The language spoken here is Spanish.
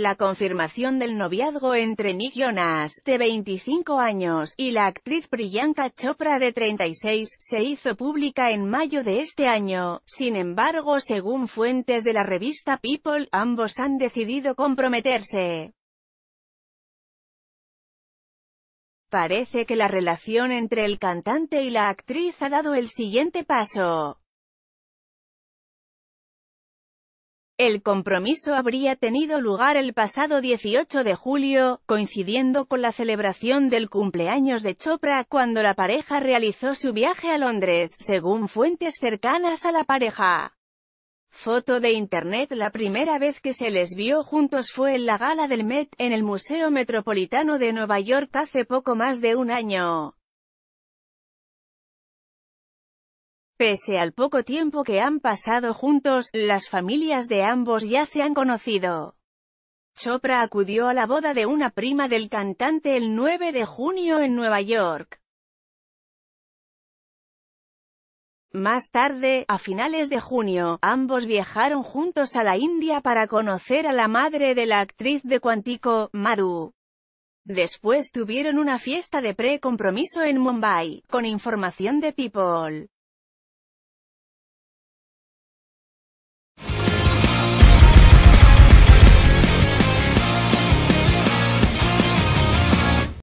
La confirmación del noviazgo entre Nick Jonas, de 25 años, y la actriz Priyanka Chopra de 36, se hizo pública en mayo de este año. Sin embargo, según fuentes de la revista People, ambos han decidido comprometerse. Parece que la relación entre el cantante y la actriz ha dado el siguiente paso. El compromiso habría tenido lugar el pasado 18 de julio, coincidiendo con la celebración del cumpleaños de Chopra cuando la pareja realizó su viaje a Londres, según fuentes cercanas a la pareja. Foto de internet La primera vez que se les vio juntos fue en la gala del Met, en el Museo Metropolitano de Nueva York hace poco más de un año. Pese al poco tiempo que han pasado juntos, las familias de ambos ya se han conocido. Chopra acudió a la boda de una prima del cantante el 9 de junio en Nueva York. Más tarde, a finales de junio, ambos viajaron juntos a la India para conocer a la madre de la actriz de Cuantico, Madhu. Después tuvieron una fiesta de pre-compromiso en Mumbai, con información de People.